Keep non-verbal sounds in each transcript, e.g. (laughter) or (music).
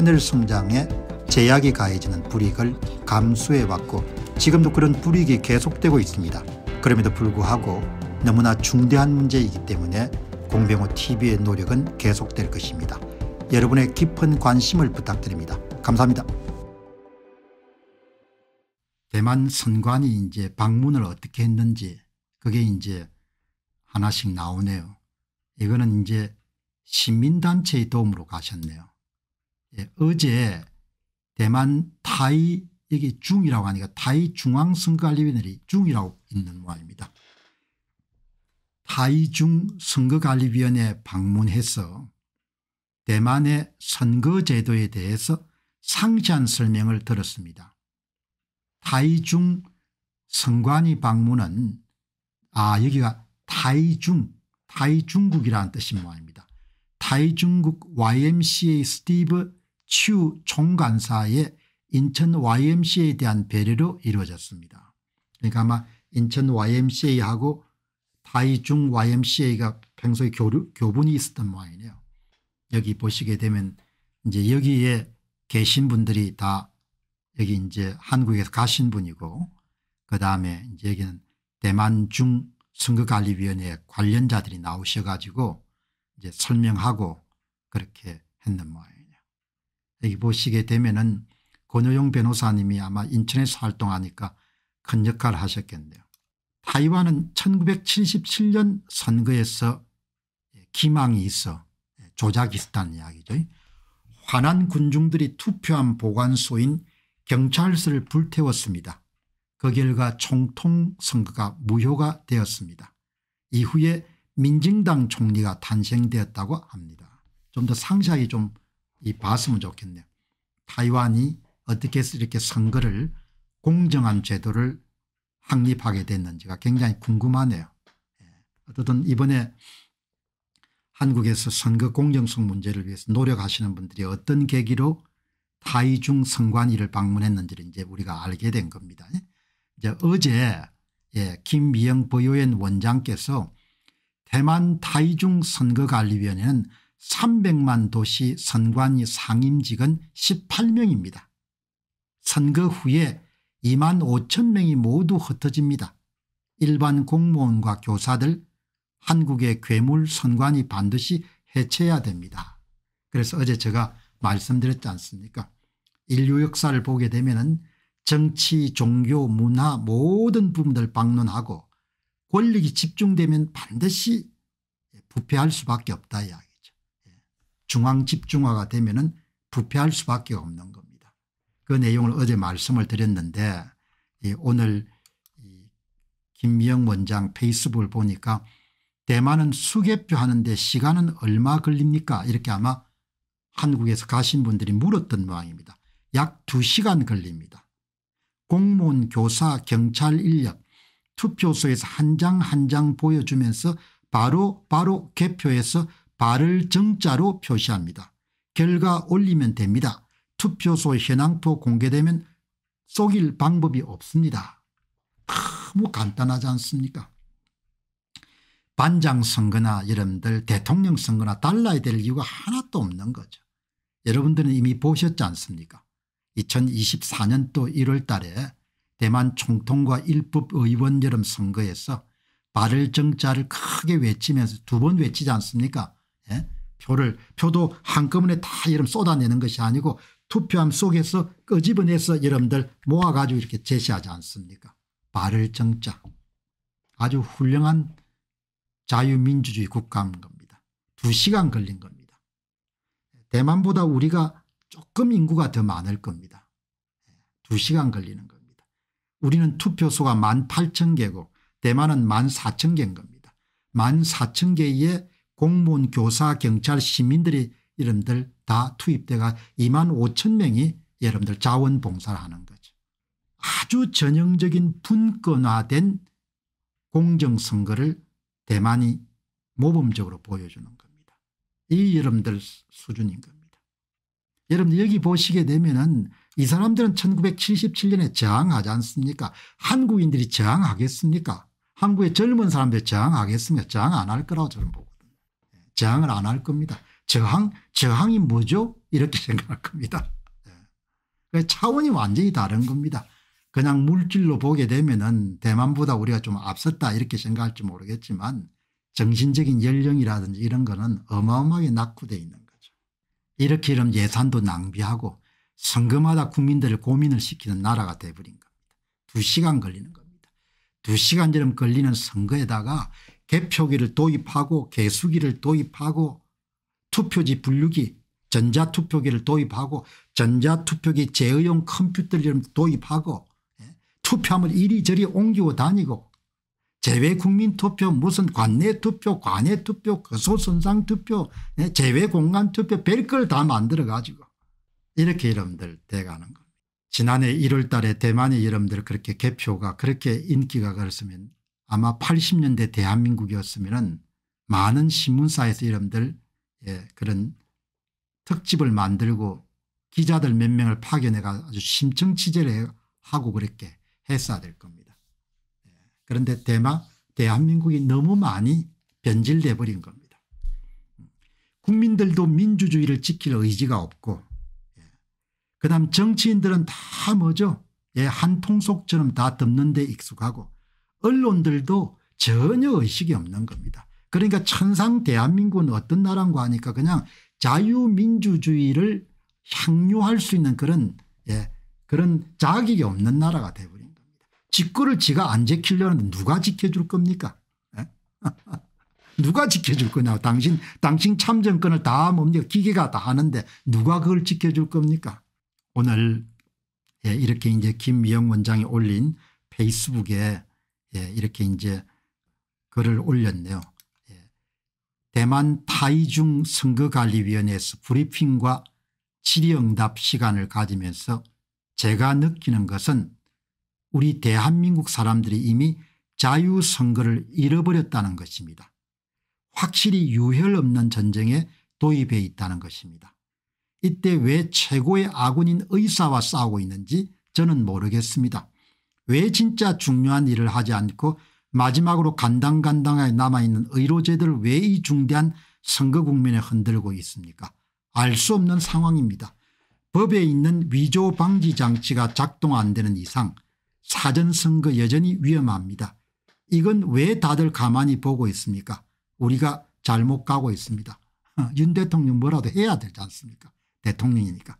하늘 성장에 제약이 가해지는 불이익을 감수해왔고 지금도 그런 불이익이 계속되고 있습니다. 그럼에도 불구하고 너무나 중대한 문제이기 때문에 공병호 TV의 노력은 계속될 것입니다. 여러분의 깊은 관심을 부탁드립니다. 감사합니다. 대만 선관이 이제 방문을 어떻게 했는지 그게 이제 하나씩 나오네요. 이거는 이제 시민단체의 도움으로 가셨네요. 예, 어제 대만 타이 여기 중이라고 하니까 타이 중앙선거관리위원회 중이라고 있는 모양입니다. 타이중 선거관리위원회 방문해서 대만의 선거제도에 대해서 상세한 설명을 들었습니다. 타이중 선관위 방문은 아 여기가 타이중 타이중국이라는 뜻인 모양입니다. 타이중국 YMCA 스티브 치우 총관사의 인천 YMCA에 대한 배려로 이루어졌습니다. 그러니까 아마 인천 YMCA하고 다이중 YMCA가 평소에 교류, 교분이 있었던 모양이네요. 여기 보시게 되면 이제 여기에 계신 분들이 다 여기 이제 한국에서 가신 분이고 그다음에 이제 여기는 대만 중 선거관리위원회 관련자들이 나오셔 가지고 이제 설명하고 그렇게 했는 모양이에요. 여기 보시게 되면은 권효용 변호사님이 아마 인천에서 활동하니까 큰 역할을 하셨겠네요. 타이완은 1977년 선거에서 기망이 있어 조작이 있었다는 이야기죠. 화난 군중들이 투표한 보관소인 경찰서를 불태웠습니다. 그 결과 총통 선거가 무효가 되었습니다. 이후에 민정당 총리가 탄생되었다고 합니다. 좀 더 상세하게 좀이 봤으면 좋겠네요. 타이완이 어떻게 해서 이렇게 선거를 공정한 제도를 확립하게 됐는지가 굉장히 궁금하네요. 예. 어쨌든 이번에 한국에서 선거 공정성 문제를 위해서 노력하시는 분들이 어떤 계기로 타이중 선관위를 방문했는지를 이제 우리가 알게 된 겁니다. 예. 이제 어제 예, 김미영 보유엔 원장께서 대만 타이중 선거관리위원회는 300만 도시 선관위 상임직은 18명입니다. 선거 후에 2만 5천 명이 모두 흩어집니다. 일반 공무원과 교사들 한국의 괴물 선관위 반드시 해체해야 됩니다. 그래서 어제 제가 말씀드렸지 않습니까 인류 역사를 보게 되면 은 정치 종교 문화 모든 부분들 방론하고 권력이 집중되면 반드시 부패할 수밖에 없다 이야기 중앙 집중화가 되면은 부패할 수밖에 없는 겁니다. 그 내용을 어제 말씀을 드렸는데 오늘 김미영 원장 페이스북을 보니까 대만은 수개표 하는데 시간은 얼마 걸립니까 이렇게 아마 한국에서 가신 분들이 물었던 모양입니다. 약 2시간 걸립니다. 공무원 교사 경찰 인력 투표소에서 한 장 한 장 보여주면서 바로 바로 개표해서 발을 정자로 표시합니다. 결과 올리면 됩니다. 투표소 현황표 공개되면 속일 방법이 없습니다. 너무 간단하지 않습니까? 반장 선거나 여러분들 대통령 선거나 달라야 될 이유가 하나도 없는 거죠. 여러분들은 이미 보셨지 않습니까 2024년도 1월 달에 대만 총통과 일법의원 여름 선거에서 발을 정자를 크게 외치면서 두 번 외치지 않습니까 예? 표를 표도 한꺼번에 다 여러분 쏟아내는 것이 아니고 투표함 속에서 끄집어내서 여러분들 모아가지고 이렇게 제시하지 않습니까 발을 정자 아주 훌륭한 자유민주주의 국가인 겁니다. 두 시간 걸린 겁니다. 대만보다 우리가 조금 인구가 더 많을 겁니다. 두 시간 걸리는 겁니다. 우리는 투표소가 만 8천 개고 대만은 만 4천 개인 겁니다. 만 4천 개의 공무원 교사 경찰 시민들이 이름들 다 투입돼가 2만 5천 명이 여러분들 자원봉사를 하는 거죠. 아주 전형적인 분권화된 공정선거를 대만이 모범적으로 보여주는 겁니다. 이 여러분들 수준인 겁니다. 여러분들 여기 보시게 되면은 이 사람들은 1977년에 저항하지 않습니까? 한국인들이 저항하겠습니까? 한국의 젊은 사람들 저항하겠습니까? 저항 안 할 거라고 저는 보고 저항을 안 할 겁니다. 저항, 저항이 뭐죠? 이렇게 (laughs) 생각할 겁니다. 예. 그러니까 차원이 완전히 다른 겁니다. 그냥 물질로 보게 되면은 대만보다 우리가 좀 앞섰다 이렇게 생각할지 모르겠지만 정신적인 연령이라든지 이런 거는 어마어마하게 낙후되어 있는 거죠. 이렇게 이러 예산도 낭비하고 선거마다 국민들을 고민을 시키는 나라가 돼버린 겁니다. 두 시간 걸리는 겁니다. 두 시간처럼 걸리는 선거에다가 개표기를 도입하고 개수기를 도입하고 투표지 분류기 전자투표기를 도입하고 전자투표기 제어용 컴퓨터를 도입하고 예, 투표함을 이리저리 옮기고 다니고 제외국민투표 무슨 관내투표 관외투표 거소선상투표 제외공간투표 예, 별걸 다 만들어 가지고 이렇게 여러분들 돼가는 겁니다. 지난해 1월 달에 대만이 여러분들 그렇게 개표가 그렇게 인기가 그랬으면 아마 80년대 대한민국이었으면 많은 신문사에서 이름들 예, 그런 특집을 만들고 기자들 몇 명을 파견해가 아주 심층 취재를 하고 그렇게 했어야 될 겁니다. 예, 그런데 대마 대한민국이 너무 많이 변질돼 버린 겁니다. 국민들도 민주주의를 지킬 의지가 없고 예. 그다음 정치인들은 다 뭐죠? 예, 한 통속처럼 다 덮는 데 익숙하고 언론들도 전혀 의식이 없는 겁니다. 그러니까 천상 대한민국은 어떤 나라인가 하니까 그냥 자유민주주의를 향유할 수 있는 그런 예, 그런 자격이 없는 나라가 돼버린 겁니다. 직구를 지가 안 지키려는데 누가 지켜줄 겁니까? 예? (laughs) 누가 지켜줄 거냐 당신 당신 참정권을 다 뭡니까 기계가 다 하는데 누가 그걸 지켜줄 겁니까? 오늘 예, 이렇게 이제 김미영 원장이 올린 페이스북에 예, 이렇게 이제 글을 올렸네요. 예. 대만 타이중 선거관리위원회에서 브리핑과 질의응답 시간을 가지면서 제가 느끼는 것은 우리 대한민국 사람들이 이미 자유선거를 잃어버렸다는 것입니다. 확실히 유혈 없는 전쟁에 도입해 있다는 것입니다. 이때 왜 최고의 아군인 의사와 싸우고 있는지 저는 모르겠습니다. 왜 진짜 중요한 일을 하지 않고 마지막으로 간당간당하게 남아있는 의료제들왜 이 중대한 선거 국면에 흔들고 있습니까 알 수 없는 상황입니다. 법에 있는 위조 방지 장치가 작동 안 되는 이상 사전선거 여전히 위험합니다. 이건 왜 다들 가만히 보고 있습니까 우리가 잘못 가고 있습니다. 어, 윤 대통령 뭐라도 해야 되지 않습니까 대통령이니까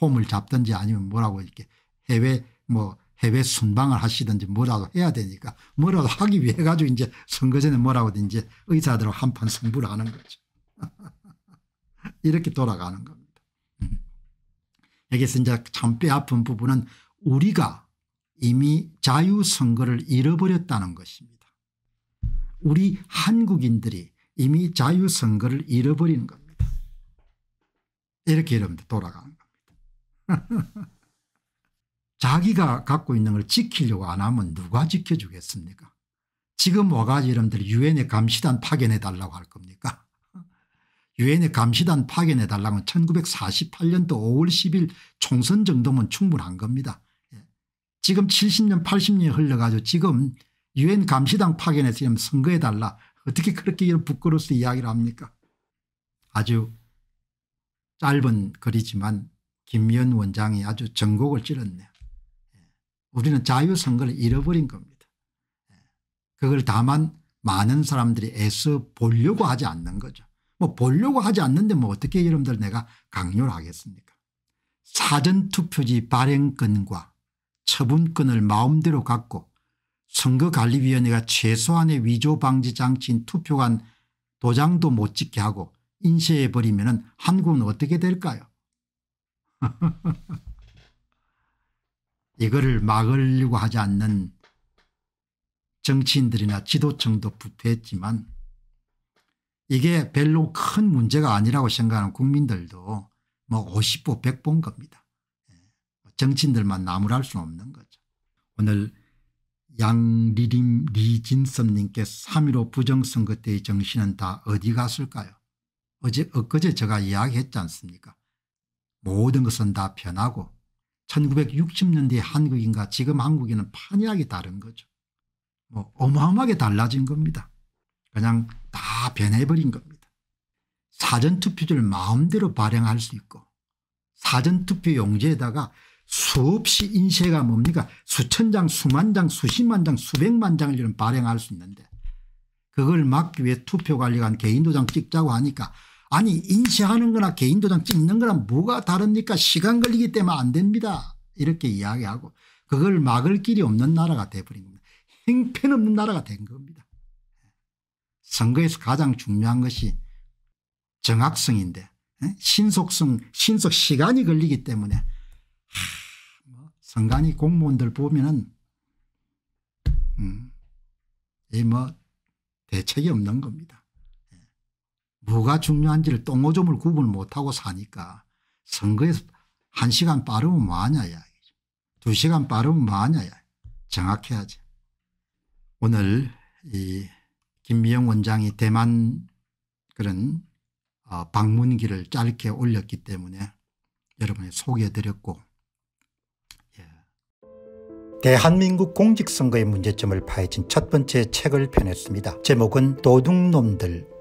폼을 잡든지 아니면 뭐라고 이렇게 해외 뭐 해외 순방을 하시든지 뭐라도 해야 되니까 뭐라도 하기 위해 가지고 이제 선거 전에 뭐라고든 이제 의사들 한판 승부를 하는 거죠. (laughs) 이렇게 돌아가는 겁니다. 음. 여기서 이제 참 뼈아픈 부분은 우리가 이미 자유선거를 잃어버렸다는 것입니다. 우리 한국인들이 이미 자유선거를 잃어버리 겁니다. 이렇게 이러면 돌아가는 겁니다. (laughs) 자기가 갖고 있는 걸 지키려고 안 하면 누가 지켜주겠습니까 지금 와가지 이놈들이 유엔의 감시단 파견해달라고 할 겁니까 (laughs) 유엔의 감시단 파견해달라고 하면 1948년도 5월 10일 총선 정도면 충분한 겁니다. 예. 지금 70년 80년이 흘러가지고 지금 유엔 감시단 파견해서 선거해달라 어떻게 그렇게 이런 부끄러워서 이야기를 합니까 아주 짧은 글이지만 김연 원장이 아주 전곡을 찔렀네요. 우리는 자유선거를 잃어버린 겁니다. 그걸 다만 많은 사람들이 애써 보려고 하지 않는 거죠. 뭐 보려고 하지 않는데 뭐 어떻게 여러분들 내가 강요를 하겠습니까 사전투표지 발행권과 처분권을 마음대로 갖고 선거관리위원회가 최소한의 위조 방지 장치인 투표관 도장도 못 찍게 하고 인쇄해버리면 한국은 어떻게 될까요 (laughs) 이거를 막으려고 하지 않는 정치인들이나 지도층도 부패했지만 이게 별로 큰 문제가 아니라고 생각하는 국민들도 뭐 50보 100본 겁니다. 예. 정치인들만 나무랄 수 없는 거죠. 오늘 양리림 리진섭님께 3.15 부정선거 때의 정신은 다 어디 갔을까요 어제 엊그제 제가 이야기했지 않습니까 모든 것은 다 변하고 1960년대 한국인과 지금 한국인은 판이하게 다른 거죠. 뭐 어마어마하게 달라진 겁니다. 그냥 다 변해버린 겁니다. 사전투표를 마음대로 발행할 수 있고 사전투표 용지에다가 수없이 인쇄가 뭡니까 수천 장 수만 장 수십만 장 수백만 장을 발행할 수 있는데 그걸 막기 위해 투표관리관 개인 도장 찍자고 하니까 아니 인쇄하는 거나 개인도장 찍는 거랑 뭐가 다릅니까 시간 걸리기 때문에 안 됩니다 이렇게 이야기하고 그걸 막을 길이 없는 나라가 돼버린 겁니다. 행편없는 나라가 된 겁니다. 선거에서 가장 중요한 것이 정확성인데 신속성 신속 시간이 걸리기 때문에 하, 뭐 선관위 공무원들 보면은 음, 이뭐 대책이 없는 겁니다. 뭐가 중요한지를 똥오줌을 구분 못하고 사니까 선거에서 1시간 빠르면 뭐하냐 야기 2시간 빠르면 뭐하냐 야 정확해야지. 오늘 이 김미영 원장이 대만 그런 어, 방문기를 짧게 올렸기 때문에 여러분이 소개해드렸고 예. 대한민국 공직선거의 문제점을 파헤친 첫 번째 책을 펴냈습니다. 제목은 도둑놈들